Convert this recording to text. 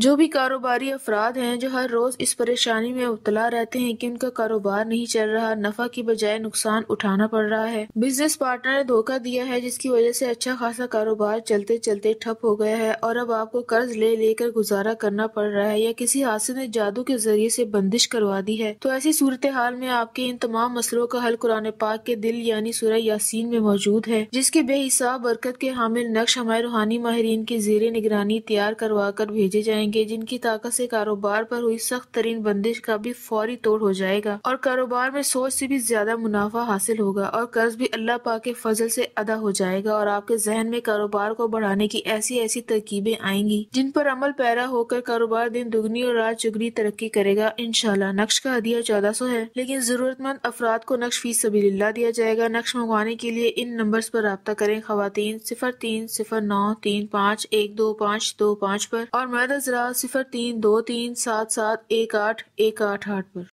जो भी कारोबारी अफराद हैं जो हर रोज़ इस परेशानी में उबला रहते हैं कि उनका कारोबार नहीं चल रहा नफा की बजाय नुकसान उठाना पड़ रहा है बिजनेस पार्टनर ने धोखा दिया है जिसकी वजह से अच्छा खासा कारोबार चलते चलते ठप हो गया है और अब आपको कर्ज ले लेकर गुजारा करना पड़ रहा है या किसी हादसे ने जादू के जरिए से बंदिश करवा दी है तो ऐसी सूरत हाल में आपके इन तमाम मसलों का हल कुरान पाक के दिल यानी सुरह यासीन में मौजूद है जिसके बेहिसाब बरकत के हामिल नक्श हमारे रूहानी माहरीन की जेर निगरानी तैयार करवा कर भेजे जाएंगे जाएंगे जिनकी ताकत से कारोबार पर हुई सख्त तरीन बंदिश का भी फौरी तोड़ हो जाएगा और कारोबार में सोच से भी ज्यादा मुनाफा हासिल होगा और कर्ज भी अल्लाह पाक के फजल से अदा हो जाएगा और आपके जहन में कारोबार को बढ़ाने की ऐसी ऐसी तरकीबें आएंगी जिन पर अमल पैरा होकर कारोबार दिन दुगनी और रात चुगनी तरक्की करेगा इनशाला नक्श का हदिया चौदह सौ है लेकिन जरूरतमंद अफराद को नक्श फीस सभी दिया जाएगा नक्श मंगवाने के लिए इन नंबर पर रब्ता करें खातन सिफर तीन सिफर नौ तीन पाँच एक दो पाँच दो पाँच पर और मैदा पचास सिफर तीन दो तीन सात सात एक आठ एक आठ आठ पर